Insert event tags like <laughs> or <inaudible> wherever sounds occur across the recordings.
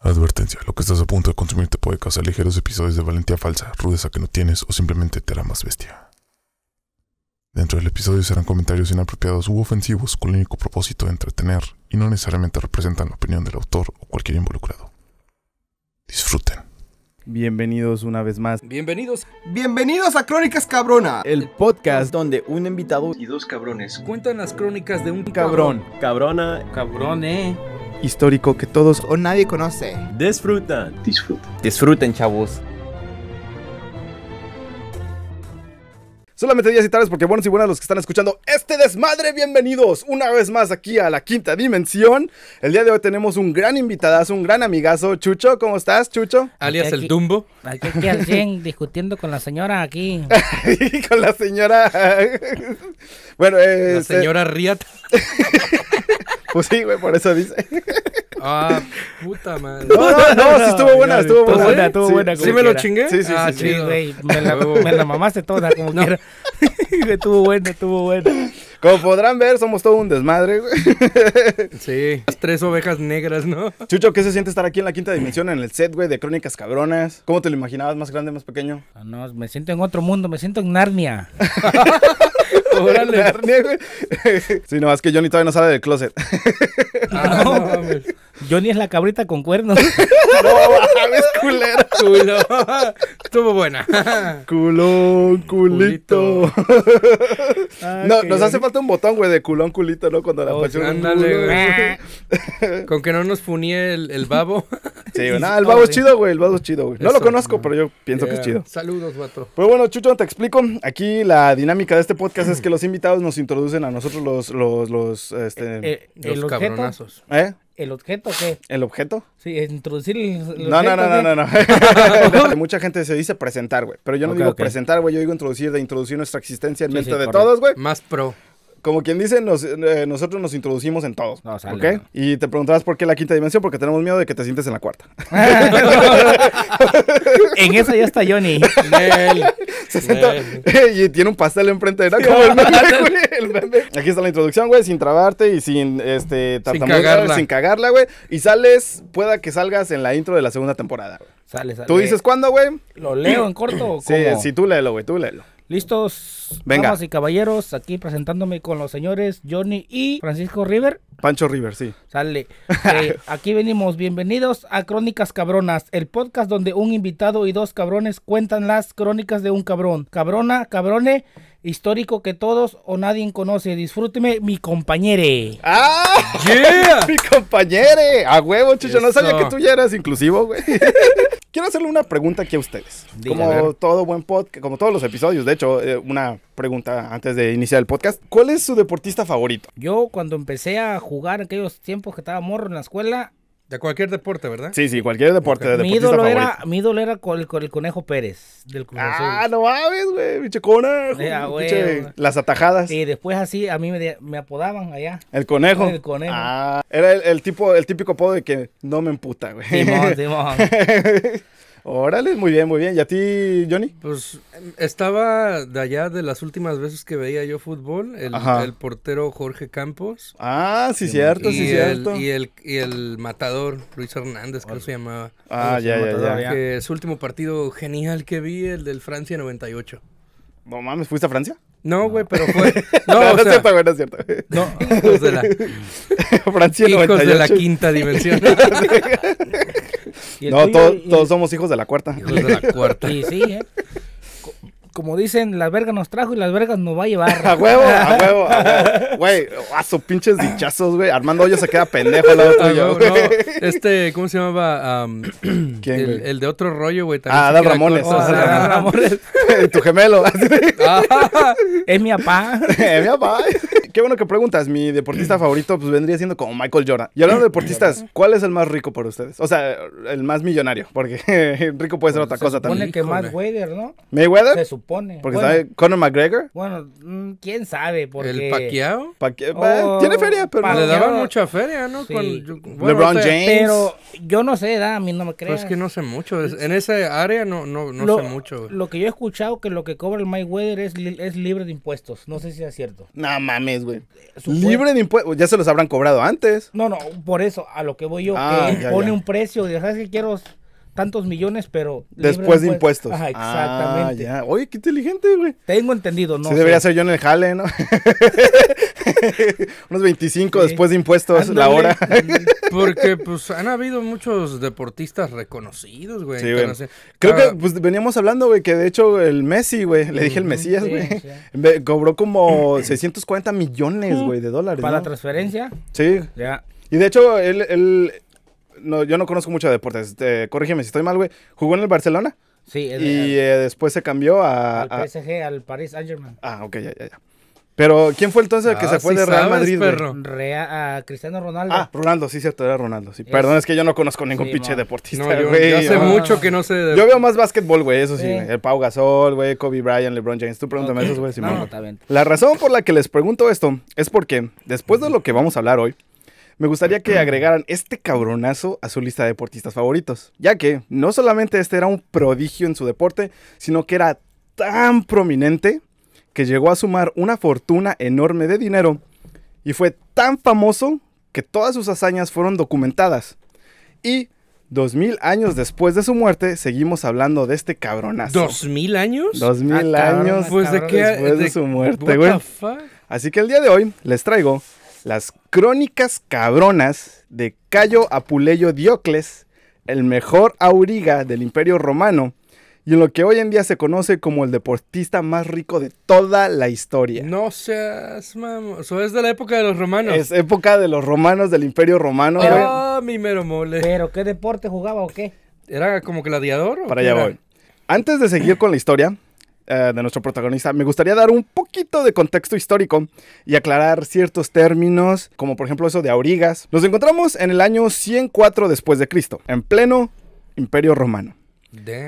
Advertencia, lo que estás a punto de consumir te puede causar ligeros episodios de valentía falsa, rudeza que no tienes o simplemente te hará más bestia. Dentro del episodio serán comentarios inapropiados u ofensivos con el único propósito de entretener y no necesariamente representan la opinión del autor o cualquier involucrado. Disfruten. Bienvenidos una vez más. Bienvenidos. Bienvenidos a Crónicas Cabrona. El podcast donde un invitado y dos cabrones cuentan las crónicas de un cabrón. cabrón. Cabrona. Cabrone histórico que todos o nadie conoce. Disfrutan. Disfruten. Disfruten, chavos. Solamente días y tardes porque buenos y buenas los que están escuchando este desmadre, bienvenidos una vez más aquí a la quinta dimensión. El día de hoy tenemos un gran invitadazo, un gran amigazo, Chucho, ¿cómo estás, Chucho? <laughs> Alias el Dumbo. Aquí, aquí <laughs> discutiendo con la señora aquí. <laughs> con la señora... bueno, eh, La este- señora Riata. Pues sí, güey, por eso dice. Ah, <laughs> puta madre. No, no, no, no sí estuvo buena, estuvo buena. buena ¿eh? estuvo buena. ¿Sí me lo chingué? Sí, sí, ah, sí. güey, <laughs> me la, mamaste toda como <laughs> no. quiera. estuvo buena, estuvo buena. Como podrán ver, somos todo un desmadre, güey. Sí. Las tres ovejas negras, ¿no? Chucho, ¿qué se siente estar aquí en la quinta dimensión, en el set, güey, de Crónicas Cabronas? ¿Cómo te lo imaginabas? ¿Más grande, más pequeño? Ah, no, me siento en otro mundo, me siento en Narnia. <laughs> Órale. güey. <laughs> Sí, no, es que Johnny todavía no sale del closet. Ah, no, <laughs> mames. Johnny es la cabrita con cuernos. <laughs> no, es culero. Culo. Estuvo buena. Culón, culito. no, nos hace falta un botón, güey, de culón, culito, ¿no? Cuando la oh, pasión. Ándale, güey. <laughs> con que no nos funie el, babo. Sí, güey. <laughs> el babo es chido, güey. El babo es chido, güey. No lo conozco, pero yo pienso que es chido. Saludos, guato. Pues bueno, Chucho, te explico. Aquí la dinámica de este podcast es que los invitados nos introducen a nosotros los. los, los, este, eh, eh, los cabronazos. ¿Eh? ¿El objeto qué? ¿El objeto? Sí, introducir no, no, no, no, no, no, <laughs> <laughs> Mucha gente se dice presentar, güey. Pero yo no digo presentar, güey. Yo digo introducir, de introducir nuestra existencia en mente de todos, güey. Más pro como quien dice, eh, nosotros nos introducimos en todos. No, Y te preguntarás por qué la quinta dimensión, porque tenemos miedo de que te sientes en la cuarta. <laughs> <laughs> en esa ya está Johnny. <laughs> y tiene un pastel enfrente de él. Aquí está la introducción, güey, sin trabarte y sin este tartamudear, sin cagarla, güey. Y sales, pueda que salgas en la intro de la segunda temporada. Sales. ¿Tú dices cuándo, güey? ¿Lo leo en corto o cómo? Sí, sí, tú léelo, güey, tú léelo. Listos, Venga. damas y caballeros, aquí presentándome con los señores Johnny y Francisco River. Pancho River, sí. Sale. <laughs> Eh, aquí venimos, bienvenidos a Crónicas Cabronas, el podcast donde un invitado y dos cabrones cuentan las crónicas de un cabrón. Cabrona, cabrone, histórico que todos o nadie conoce. Disfrúteme, mi compañere. ¡Ah! Yeah. <laughs> ¡Mi compañere! A huevo, chucho, no sabía que tú ya eras inclusivo, güey. <laughs> Quiero hacerle una pregunta aquí a ustedes. como todo buen podcast, como todos los episodios, de hecho, eh, una pregunta antes de iniciar el podcast. ¿Cuál es su deportista favorito? Yo cuando empecé a jugar en aquellos tiempos que estaba morro en la escuela, de cualquier deporte, ¿verdad? Sí, sí, cualquier deporte. mi, ídolo era, mi ídolo era con el, el, Conejo Pérez del Cruz ah, Azul. Ah, no mames, güey, pinche conejo. las atajadas. Y después así a mí me, me apodaban allá. ¿El conejo? El conejo. Ah, era el, el, tipo, el típico apodo de que no me emputa, güey. Simón, <laughs> Simón. Órale, muy bien, muy bien. ¿Y a ti, Johnny? Pues estaba de allá de las últimas veces que veía yo fútbol, el, portero Jorge Campos. Ah, sí, cierto, sí, cierto. Y el, y el matador, Luis Hernández, creo que se llamaba. Ah, ya, ya, ya, su último partido genial que vi, el del Francia 98. No mames, ¿fuiste a Francia? No, güey, pero fue. <laughs> No, no, es cierto, güey, no es cierto. No, hijos de la. <laughs> Francia 98. Hijos de la quinta dimensión. <laughs> No, todos somos hijos de la cuarta. Hijos de la cuarta. Sí, <laughs> sí, ¿eh? como dicen, las vergas nos trajo y las vergas nos va a llevar. <laughs> a huevo, a <laughs> huevo, a huevo. Güey, a pinches dichazos, güey. Armando hoyo se queda pendejo al Este, ¿cómo se llamaba? <clears throat> el, de otro rollo, güey. Ah, Adal Ramones. Ah, tu gemelo. es mi Apá es mi papá qué bueno que preguntas. Mi deportista favorito pues vendría siendo como Michael Jordan. Y hablando de deportistas, ¿cuál es el más rico para ustedes? O sea, el más millonario, porque <laughs> rico puede ser pues, otra cosa también. Se supone que más Mayweather, ¿no? ¿Mayweather? Se supone. Porque sabe Conor McGregor. Bueno, mm, quién sabe, porque... ¿El Paquiao? Eh, tiene oh, feria, pero... Le daban mucha feria, ¿no? Sí. LeBron James. Pero yo no sé, da, a mí no me creo. Pues es que no sé mucho. En esa área no, no, sé mucho. Lo que yo he escuchado que lo que cobra el Mayweather es, es libre de impuestos. No sé si es cierto. No mames, eh, Libre de impuestos. Ya se los habrán cobrado antes. No, no, por eso, a lo que voy yo, que ah, pone un precio. ¿Sabes qué quiero? tantos millones, pero... Después de impuestos. Ah, exactamente. Oye, qué inteligente, güey. Tengo entendido, ¿no? Sí, debería ser yo en el jale, ¿no? <laughs> Unos 25 después de impuestos la hora. <laughs> Porque, pues, han habido muchos deportistas reconocidos, güey. Sí, güey. Creo que, ah, pues, veníamos hablando, güey, que de hecho el Messi, güey, le dije el Mesías, güey, <laughs> cobró como 640 <clears throat> millones, güey, de dólares. ¿Para la transferencia? Sí. Ya. Y de hecho, él, él no, yo no conozco mucho de deportes. corrígeme si estoy mal, güey. ¿Jugó en el Barcelona? Sí. El, y eh, después se cambió a... Al PSG, al Paris Saint-Germain. Ah, ok, ya, ya, ya. Pero, ¿quién fue entonces el que ah, se fue de Real Madrid? Cristiano Ronaldo. Ah, Ronaldo, sí, cierto, era Ronaldo. Sí. Perdón, es que yo no conozco ningún pinche deportista, güey. yo, hace ah. mucho que no sé. Yo veo más básquetbol, güey, eso sí. El Pau Gasol, güey, Kobe Bryant, LeBron James. Tú pregúntame eso, esos, güey, no, La razón por la que les pregunto esto es porque, después de lo que vamos a hablar hoy, me gustaría que agregaran este cabronazo a su lista de deportistas favoritos, ya que no solamente este era un prodigio en su deporte, sino que era tan prominente que llegó a sumar una fortuna enorme de dinero y fue tan famoso que todas sus hazañas fueron documentadas. Y Dos mil años después de su muerte, seguimos hablando de este cabronazo. ¿Dos mil años? Dos mil ah, años ah, después de, de, su muerte, güey. Así que el día de hoy les traigo las crónicas cabronas de Cayo Apuleyo Diocles, el mejor auriga del Imperio Romano, y en lo que hoy en día se conoce como el deportista más rico de toda la historia. No seas mamo. Eso es de la época de los romanos. Es época de los romanos, del Imperio Romano. Ah, mi mero mole. ¿Pero qué deporte jugaba o qué? ¿Era como gladiador? O Para allá voy. Antes de seguir con la historia, eh, de nuestro protagonista, me gustaría dar un poquito de contexto histórico y aclarar ciertos términos, como por ejemplo eso de aurigas. Nos encontramos en el año 104 después de Cristo, en pleno Imperio Romano.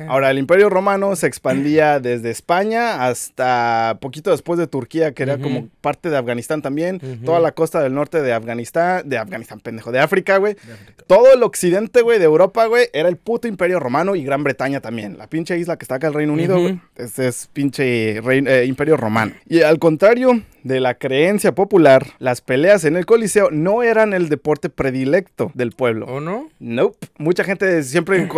Ahora, el Imperio Romano se expandía <clears throat> desde España hasta poquito después de Turquía, que era como parte de Afganistán también, toda la costa del norte de Afganistán, de Afganistán, pendejo, de África, güey. Todo el occidente, güey, de Europa, güey, era el puto Imperio Romano y Gran Bretaña también. La pinche isla que está acá el Reino Unido, güey, es pinche eh, Imperio Romano. Y al contrario de la creencia popular, las peleas en el Coliseo no eran el deporte predilecto del pueblo. ¿O no? Nope. Mucha gente siempre,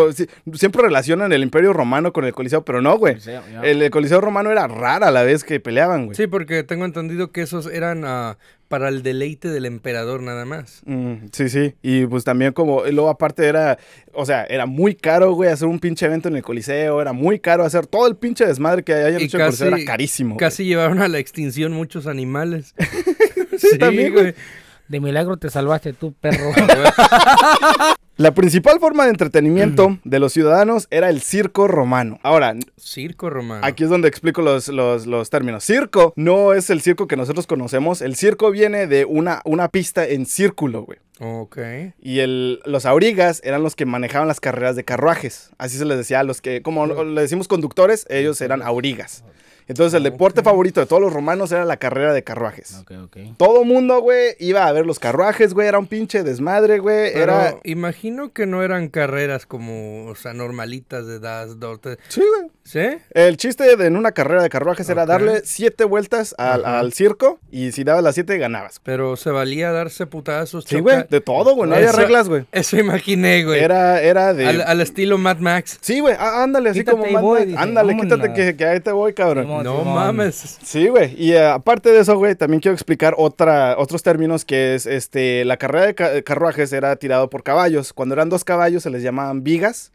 siempre relacionan el Imperio Romano con el Coliseo, pero no, güey. el, Coliseo Romano era rara la vez que peleaban, güey. Sí, porque tengo entendido que esos eran ah, para el deleite del emperador nada más. Mm, sí, sí. Y pues también como, luego aparte era, o sea, era muy caro, güey, hacer un pinche evento en el Coliseo, era muy caro hacer todo el pinche desmadre que haya en el Coliseo, era carísimo. Casi llevaron a la extinción muchos animales. <laughs> sí, también, güey. De milagro te salvaste tú, perro. Ah, <laughs> La principal forma de entretenimiento mm. de los ciudadanos era el circo romano. Ahora, circo romano. Aquí es donde explico los, términos. Circo no es el circo que nosotros conocemos. El circo viene de una, una pista en círculo, güey. Ok. Y el, los aurigas eran los que manejaban las carreras de carruajes. Así se les decía a los que, como le decimos conductores, ellos eran aurigas. Entonces, el deporte favorito de todos los romanos era la carrera de carruajes. Todo mundo, güey, iba a ver los carruajes, güey. Era un pinche desmadre, güey. Era... Imagino que no eran carreras como, o sea, normalitas de das, Sí, güey. ¿Sí? El chiste en una carrera de carruajes era darle siete vueltas al, circo y si dabas las siete, ganabas. Pero se valía darse putazos. Sí, güey. De todo, güey. No había reglas, güey. Eso imaginé, güey. Era, era de. Al, estilo Mad Max. Sí, güey. Ándale, así como Mad Ándale, quítate que, que ahí te voy, cabrón no mames. Sí, güey. Y eh, aparte de eso, güey, también quiero explicar otros términos que es, este, la carrera de carruajes era tirado por caballos. Cuando eran dos caballos se les llamaban vigas,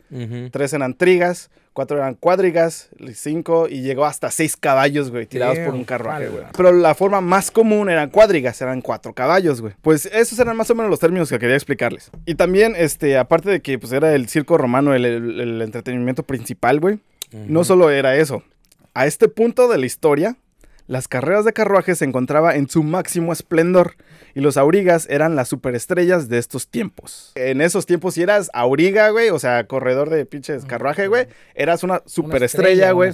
tres eran trigas, cuatro eran cuadrigas, cinco y llegó hasta seis caballos, güey, tirados por un carruaje, Pero la forma más común eran cuadrigas, eran cuatro caballos, güey. Pues esos eran más o menos los términos que quería explicarles. Y también, este, aparte de que pues era el circo romano el, entretenimiento principal, güey, no solo era eso a este punto de la historia, las carreras de carruajes se encontraba en su máximo esplendor y los aurigas eran las superestrellas de estos tiempos. En esos tiempos si eras auriga, güey, o sea, corredor de pinches carruaje, güey, eras una superestrella, güey.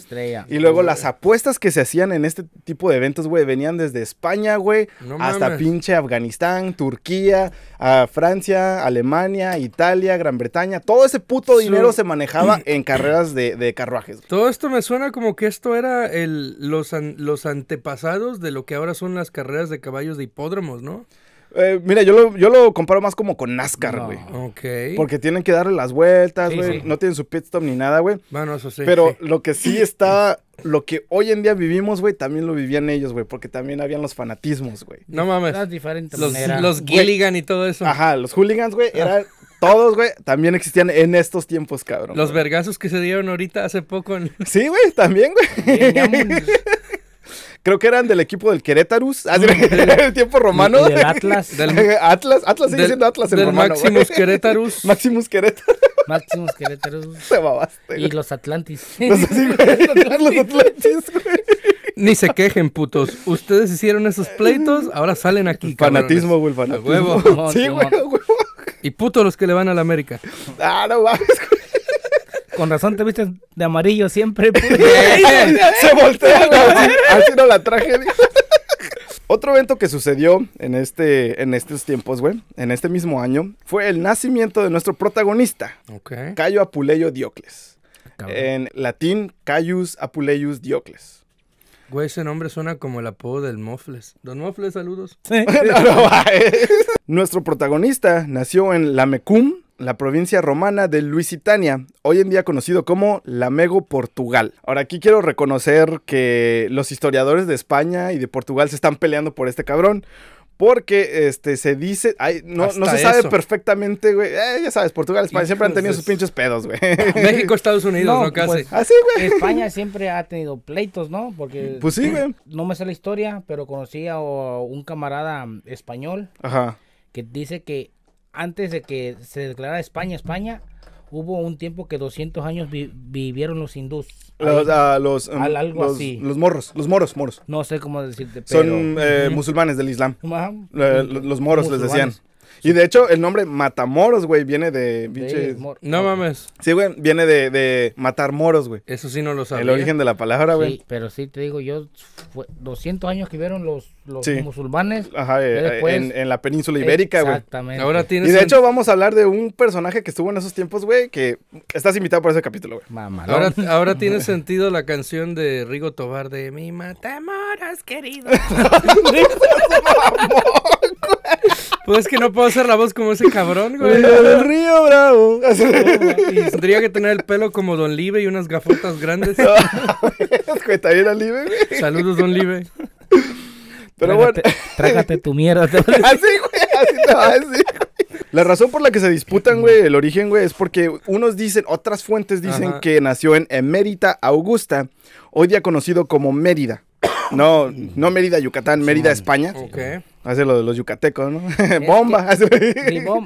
Y luego las apuestas que se hacían en este tipo de eventos, güey, venían desde España, güey, hasta pinche Afganistán, Turquía, a Francia, Alemania, Italia, Gran Bretaña. Todo ese puto dinero se manejaba en <clears throat> carreras de, carruajes. Todo esto me suena como que esto era el, los, los antepasados de lo que ahora son las carreras de caballos de hipódromos, ¿no? Eh, mira, yo lo, comparo más como con NASCAR, güey. ok. Porque tienen que darle las vueltas, güey. No tienen su pit stop ni nada, güey. Bueno, eso sí. Pero lo que sí <clears throat> está, lo que hoy en día vivimos, güey, también lo vivían ellos, güey. Porque también habían los fanatismos, güey. No mames. diferentes los, Los Gilligan y todo eso. Ajá, los hooligans, güey, ah. eran... Todos, güey, también existían en estos tiempos, cabrón. Los vergazos que se dieron ahorita hace poco. En... Sí, güey, también, güey. <laughs> creo que eran del equipo del Querétarus, mm. hace el tiempo romano. Del Atlas. <laughs> Del, Atlas, Atlas sigue siendo Atlas en del Maximus Querétarus. <laughs> Maximus Querétarus. Maximus Querétarus. <laughs> Se babaste. Y los Atlantis. Los, Atlantis, güey. Ni se quejen, putos. Ustedes hicieron esos pleitos, ahora salen aquí. Fanatismo, güey, fanatismo. Huevo. sí, güey, huevo. Y putos los que le van a la América. Ah, no mames, güey. Con razón te viste de amarillo siempre. Pues. <laughs> Se voltea. Así, así no la traje. Otro evento que sucedió en, este, en estos tiempos, güey, en este mismo año, fue el nacimiento de nuestro protagonista, Cayo Apuleyo Diocles. Ah, en latín, Cayus Apuleius Diocles. Güey, ese nombre suena como el apodo del Mofles. Don Mofles, saludos. Sí. <laughs> <laughs> Eh. Nuestro protagonista nació en Lamecum, la provincia romana de Lusitania, hoy en día conocido como Lamego, Portugal. Ahora aquí quiero reconocer que los historiadores de España y de Portugal se están peleando por este cabrón. Porque este, se dice. no, se sabe perfectamente, güey. Eh, ya sabes, Portugal, España siempre han tenido sus pinches pedos, güey. <laughs> México, Estados Unidos, ¿no? Casi. Pues, ah, España siempre ha tenido pleitos, ¿no? Porque. Pues sí, güey. <clears throat> No me sé la historia, pero conocí a un camarada español. Que dice que antes de que se declarara España España, hubo un tiempo que 200 años vivieron los hindús. Los, ah, los, em, los, morros, los moros, moros. No sé cómo decirte. Pero, Son eh, musulmanes del Islam. Eh, los moros les decían. Y de hecho, el nombre Matamoros, güey, viene de. no mames. Sí, güey, viene de, de matar moros, güey. Eso sí no lo sabía. El origen de la palabra, güey. Sí, pero sí te digo, yo. 200 años que vieron los, musulmanes. Ajá, eh, eh, en, la península ibérica, güey. Exactamente. Y de hecho, vamos a hablar de un personaje que estuvo en esos tiempos, güey, que estás invitado por ese capítulo, güey. Ahora, ahora tiene <laughs> sentido la canción de Rigo Tobar de Mi Matamoros, querido. <laughs> <laughs> Pues es que no puedo hacer la voz como ese cabrón, güey. El río bravo. y tendría que tener el pelo como Don Live y unas gafotas grandes. ¿Está bien a Live, güey? Saludos, Don Live. Pero bueno. Trágate tu mierda. <laughs> así, güey, así te va a decir. La razón por la que se disputan, güey, el origen, güey, es porque unos dicen, otras fuentes dicen que nació en Emérita Augusta, hoy día conocido como Mérida. No, no Mérida, Yucatán, Mérida, España. ok. Hace lo de los yucatecos, ¿no? <laughs> bomba.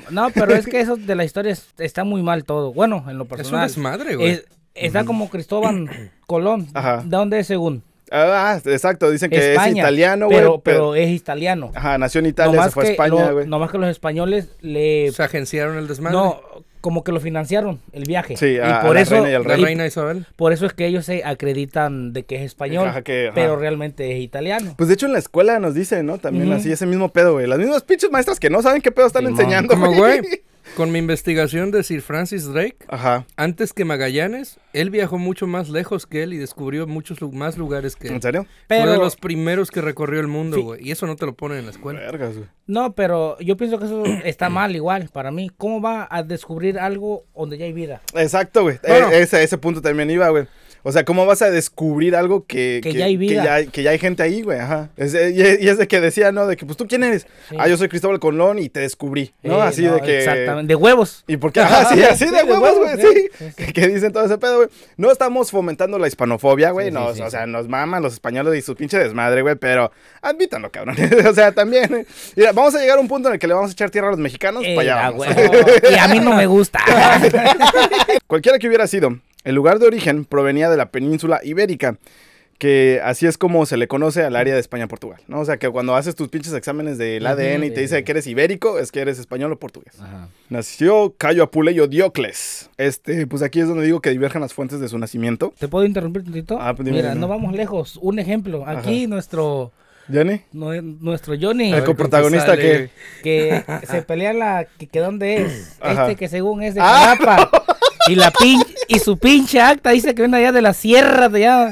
No, pero es que eso de la historia está muy mal todo. Bueno, en lo personal. Es desmadre, güey. está como Cristóbal <clears throat> Colón. Ajá. ¿De dónde es según? Ah, ah exacto, dicen que es italiano, güey. Pero, es italiano. Ajá, nació en Italia, se fue a España, güey. Nomás que los españoles le... Se agenciaron el desmadre. No, como que lo financiaron el viaje. Sí, a, por la reina Isabel. Por eso es que ellos se acreditan de que es español, pero realmente es italiano. Pues de hecho en la escuela nos dicen, ¿no? También así, ese mismo pedo, güey. Las mismas pinches maestras que no saben qué pedo están enseñando, güey. <laughs> Con mi investigación de Sir Francis Drake, Ajá. antes que Magallanes, él viajó mucho más lejos que él y descubrió muchos más lugares que él. ¿En serio? Pero... Uno de los primeros que recorrió el mundo, güey. Y eso no te lo ponen en la escuela. Vergas, no, pero yo pienso que eso está <clears throat> mal igual para mí. ¿Cómo va a descubrir algo donde ya hay vida? Exacto, güey. E-, ese, ese punto también iba, güey. O sea, ¿cómo vas a descubrir algo que, que, ya, hay que ya, gente ahí, güey? Ajá. Eh, y, es de que decía, ¿no? De que, pues tú quién eres. Ah, yo soy Cristóbal Colón y te descubrí, ¿no? así de que. Exactamente, de huevos. ¿Y por qué? <laughs> Ajá, sí, así de huevos, güey, sí. Que, dicen todo ese pedo, güey. No estamos fomentando la hispanofobia, güey. o sea, nos maman los españoles y su pinche desmadre, güey, pero admítanlo, cabrón. <laughs> o sea, también. Eh. Mira, vamos a llegar a un punto en el que le vamos a echar tierra a los mexicanos. Eh, para pues, allá y a mí no me gusta. <laughs> Cualquiera que hubiera sido, el lugar de origen provenía de la península ibérica, que así es como se le conoce al área de España-Portugal, ¿no? O sea, que cuando haces tus pinches exámenes del ADN y te dice que eres ibérico, es que eres español o portugués. Nació Cayo Apuleyo Diocles. Este, pues aquí es donde digo que divergen las fuentes de su nacimiento. ¿Te puedo interrumpir tantito? Ah, pues, Mira, no. vamos lejos. Un ejemplo, aquí nuestro... ¿Johnny? nuestro Johnny. El coprotagonista que... Que, se pelea la... que, dónde es. Este que según es de ah, Jalapa. Ah, y, la pin y su pinche acta dice que viene allá de la sierra, de allá.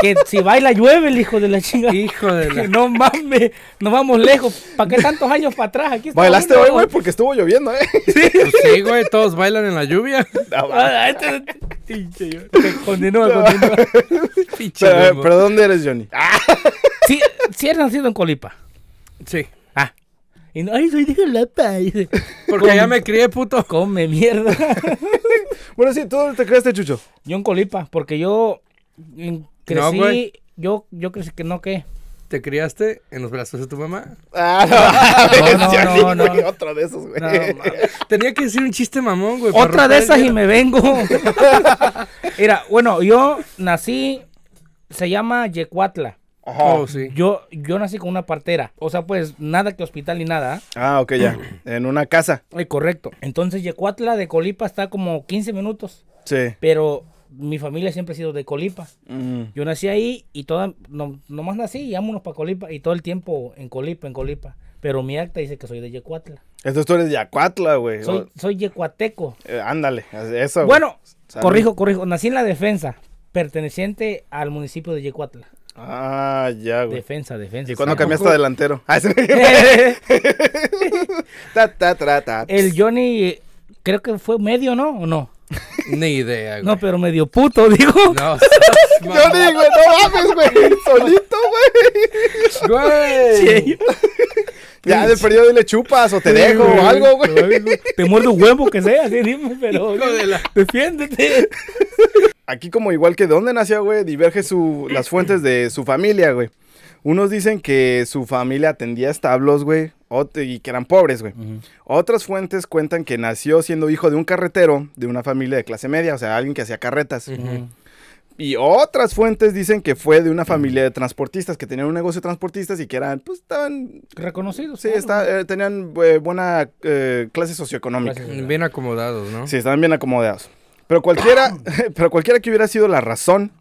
Que si baila llueve el hijo de la chingada. Hijo de la... No mames, nos vamos lejos. ¿Para qué tantos años para atrás? Aquí Bailaste hoy, güey, porque estuvo lloviendo, ¿eh? Pues sí, güey, todos bailan en la lluvia. Ah, este... Pinche, <laughs> continúa, continúa. Pinche, pero, ¿dónde eres, Johnny? Sí, sí eres nacido en Colipa. Sí. Ah, y no, ay, soy de lata <laughs> Dice, Porque allá me crié, puto. <laughs> Come mierda. <laughs> bueno, sí, ¿tú dónde te criaste Chucho? Yo en Colipa, porque yo crecí. yo, yo crecí que no, ¿qué? ¿Te criaste en los brazos de tu mamá? Ah, no, No, no, no, Otra de esas güey. No, Tenía que decir un chiste mamón, güey. Otra de esas y me vengo. Mira, bueno, yo nací, se llama Yecuatla. Oh, yo, yo nací con una partera. O sea, pues nada que hospital ni nada. Ah, ah ok, ya. <clears throat> en una casa. Ay, eh, correcto. Entonces, Yecuatla de Colipa está como 15 minutos. Sí. Pero mi familia siempre ha sido de Colipa. Mm. Yo nací ahí y toda, no, nomás nací y vámonos para Colipa. Y todo el tiempo en Colipa, en Colipa. Pero mi acta dice que soy de Yecuatla. Entonces tú eres de Yecuatla, güey. Soy, soy yecuateco. Eh, ándale, eso. Bueno, corrijo, corrijo. Nací en la defensa, perteneciente al municipio de Yecuatla. Ah, ya, güey. Defensa, defensa. ¿Y cuándo cambiaste delantero? El Johnny, eh, creo que fue medio, ¿no? ¿O no? Ni idea, güey. No, pero medio puto, digo. No, <laughs> Johnny, güey, no mames, güey. <laughs> Solito, güey. Güey. Ya, de perdido le chupas o te dejo o algo, güey. Te muerde un huevo, que sea, así dime, <laughs> pero defiéndete. Aquí como igual que de dónde nació, güey, diverge su, las fuentes de su familia, güey. Unos dicen que su familia atendía establos, güey, y que eran pobres, güey. Otras fuentes cuentan que nació siendo hijo de un carretero de una familia de clase media, o sea, alguien que hacía carretas. Y otras fuentes dicen que fue de una familia de transportistas que tenían un negocio de transportistas y que eran, pues, estaban... Reconocidos. Sí, eh, tenían eh, buena eh, clase socioeconómica. Bien acomodados, ¿no? Sí, estaban bien acomodados. Pero cualquiera, <laughs> pero cualquiera que hubiera sido la razón,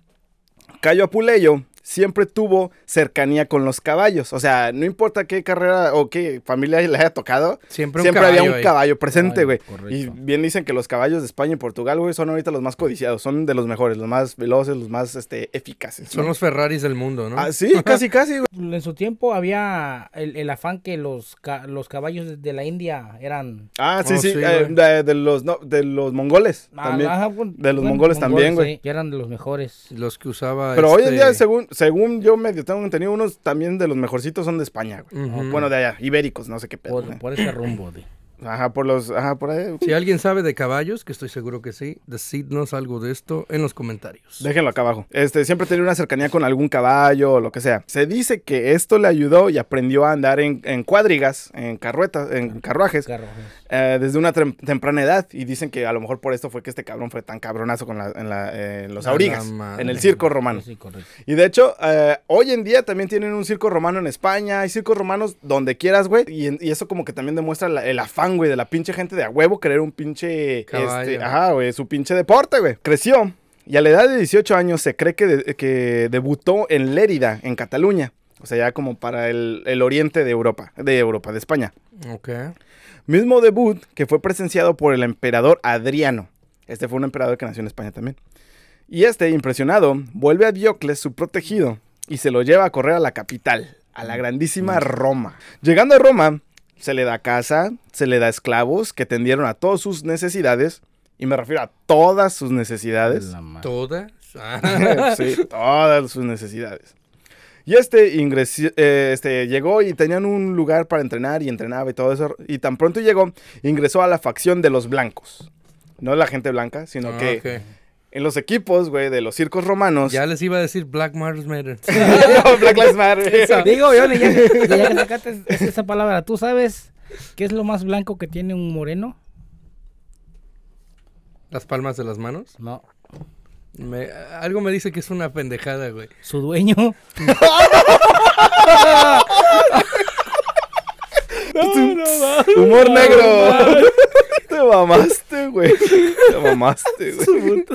Cayo Apuleyo siempre tuvo cercanía con los caballos. O sea, no importa qué carrera o qué familia le haya tocado, siempre, había un caballo presente, güey. Y bien dicen que los caballos de España y Portugal, güey, son ahorita los más codiciados, son de los mejores, los más veloces, los más este, eficaces. Son los Ferraris del mundo, ¿no? Ah, sí, <laughs> casi, casi, güey. Pues, en su tiempo había el, afán que los, los caballos de la India eran. Ah, sí, oh, sí, eh, de, los, de los mongoles. Ah, también. de los mongoles, también, güey. Sí, que eran de los mejores. Los que usaba. Pero hoy en día, este según según yo medio tengo entendido, unos también de los mejorcitos son de España, Bueno, de allá, ibéricos, no sé qué pedo. por ese rumbo, de. Ajá, por los. Ajá, por ahí. Si alguien sabe de caballos, que estoy seguro que sí, decidnos algo de esto en los comentarios. Déjenlo acá abajo. Este, siempre tenía una cercanía con algún caballo o lo que sea. Se dice que esto le ayudó y aprendió a andar en, en cuadrigas, en carruetas, en carruajes. Eh, desde una temprana edad. Y dicen que a lo mejor por esto fue que este cabrón fue tan cabronazo con en, los aurigas. en el circo romano. y de hecho, eh, hoy en día también tienen un circo romano en España. Hay circos romanos donde quieras, güey. Y, eso como que también demuestra el afán de la pinche gente de a huevo creer un pinche. Este, su pinche deporte, güey. Creció y a la edad de 18 años se cree que, debutó en Lérida, en Cataluña. O sea, ya como para el, oriente de Europa, de Europa, de España. Ok. Mismo debut que fue presenciado por el emperador Adriano. Este fue un emperador que nació en España también. Y este, impresionado, vuelve a Diocles, su protegido, y se lo lleva a correr a la capital, a la grandísima Roma. Llegando a Roma, se le da casa, se le da esclavos que tendieron a todas sus necesidades, y me refiero a todas sus necesidades. ¿Todas? <laughs> <laughs> sí, todas sus necesidades. Y este, eh, este llegó y tenían un lugar para entrenar y entrenaba y todo eso. Y tan pronto llegó, ingresó a la facción de los blancos. No la gente blanca, sino ah, que en los equipos, güey, de los circos romanos. Ya les iba a decir Black Lives Matter. <laughs> no, Black Lives Matter. Digo, yo, ya, ya que esa palabra, ¿tú sabes qué es lo más blanco que tiene un moreno? ¿Las palmas de las manos? No. algo me dice que es una pendejada, güey. Su dueño. <laughs> <laughs> humor negro. Te mamaste, güey. Te mamaste, <laughs> güey.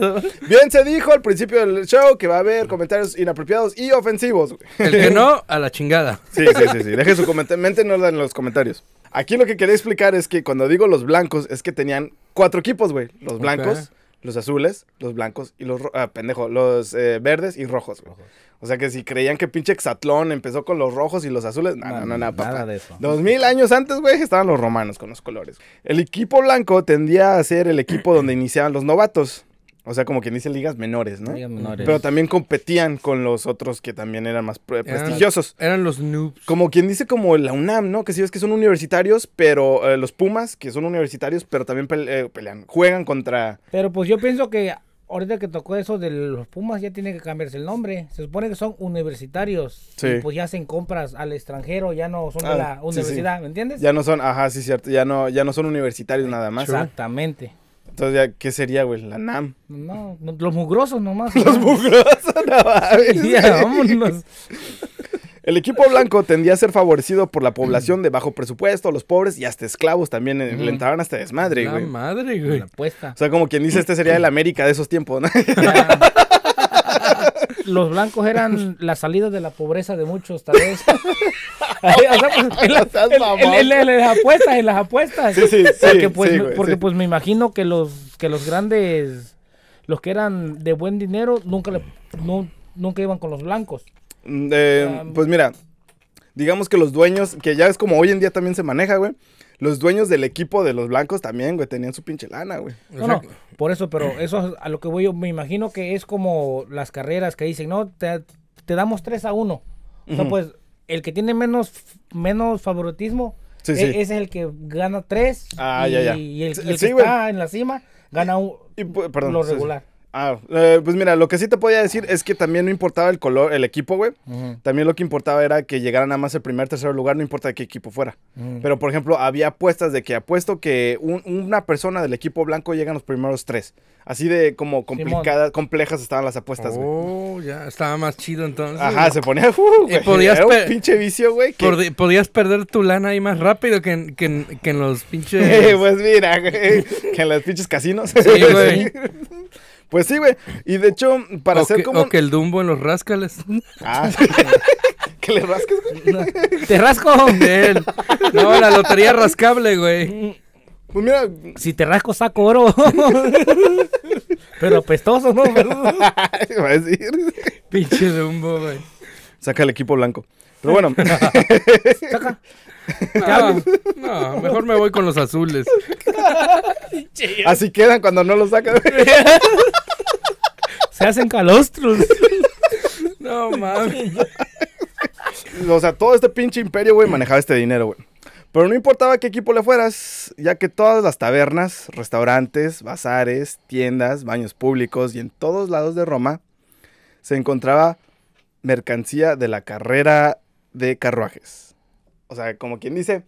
Bien, se dijo al principio del show que va a haber comentarios inapropiados y ofensivos. El que no, a la chingada. Sí, sí, sí. sí. Deje su comentario. Méntenos en los comentarios. Aquí lo que quería explicar es que cuando digo los blancos, es que tenían cuatro equipos, güey. Los blancos los azules, los blancos y los, ah, pendejo, los eh, verdes y rojos, O sea que si creían que pinche hexatlón empezó con los rojos y los azules, nada de eso. Dos mil años antes, güey, estaban los romanos con los colores. El equipo blanco tendía a ser el equipo donde iniciaban los novatos. O sea, como quien dice ligas menores, ¿no? Ligas menores. Pero también competían con los otros que también eran más prestigiosos. Eran los noobs. Como quien dice como la UNAM, ¿no? Que si ves que son universitarios, pero eh, los Pumas, que son universitarios, pero también eh, pelean, juegan contra... Pero pues yo pienso que ahorita que tocó eso de los Pumas, ya tiene que cambiarse el nombre. Se supone que son universitarios. Sí. pues ya hacen compras al extranjero, ya no son de ah, la universidad, ¿me entiendes? Ya no son, ajá, sí, cierto. Ya no, ya no son universitarios nada más. Exactamente. Entonces, ¿qué sería, güey? La NAM. No, los mugrosos nomás. <laughs> los mugrosos, no <laughs> El equipo blanco tendía a ser favorecido por la población de bajo presupuesto, los pobres y hasta esclavos también. Eh, le hasta desmadre, güey. madre, güey. La apuesta. O sea, como quien dice, este sería el América de esos tiempos, ¿no? <laughs> los blancos eran la salida de la pobreza de muchos, tal vez. <laughs> en, pues, las, apuestas, en las apuestas. Sí, sí, porque pues, pues, me imagino que los, que los grandes, los que eran de buen dinero, nunca, nunca iban con los blancos. Mm, eh, pues mira, digamos que los dueños, que ya es como hoy en día también se maneja, güey los dueños del equipo de los blancos también, güey, tenían su pinche lana, güey. No, no, por eso, pero eso a lo que voy yo, me imagino que es como las carreras que dicen, no, te, damos 3 a 1. pues, el que tiene menos, menos favoritismo e, es el que gana 3 ah, y, el, que está en la cima gana un, lo regular. Ah, eh, pues mira, lo que sí te podía decir es que también no importaba el color, el equipo, güey. También lo que importaba era que llegaran a más el primer, tercer lugar, no importa de qué equipo fuera. Pero, por ejemplo, había apuestas de que apuesto que una persona del equipo blanco llega en los primeros tres. Así de como complicadas, complejas estaban las apuestas, güey. Oh, ya, estaba más chido entonces. Ajá, se ponía, <laughs> uh, un pinche vicio, güey. Podías perder tu lana ahí más rápido que en, los <laughs> pinches... pues mira, güey, que en los pinches casinos. Sí, <laughs> güey. Pues sí, güey. Y de hecho, para hacer como. O que el Dumbo en los rascales. Ah, <laughs> que le rasques, Te rasco, él. No, la lotería rascable, güey. Pues mira. Si te rasco, saco oro. <laughs> Pero pestoso, ¿no? <laughs> Va a decir. Pinche Dumbo, güey. Saca el equipo blanco. Pero bueno. Saca. No, mejor me voy con los azules. Así quedan cuando no los sacan. <laughs> Se hacen calostros. No mames. O sea, todo este pinche imperio, güey, manejaba este dinero, güey. Pero no importaba qué equipo le fueras, ya que todas las tabernas, restaurantes, bazares, tiendas, baños públicos y en todos lados de Roma se encontraba mercancía de la carrera de carruajes o sea, como quien dice,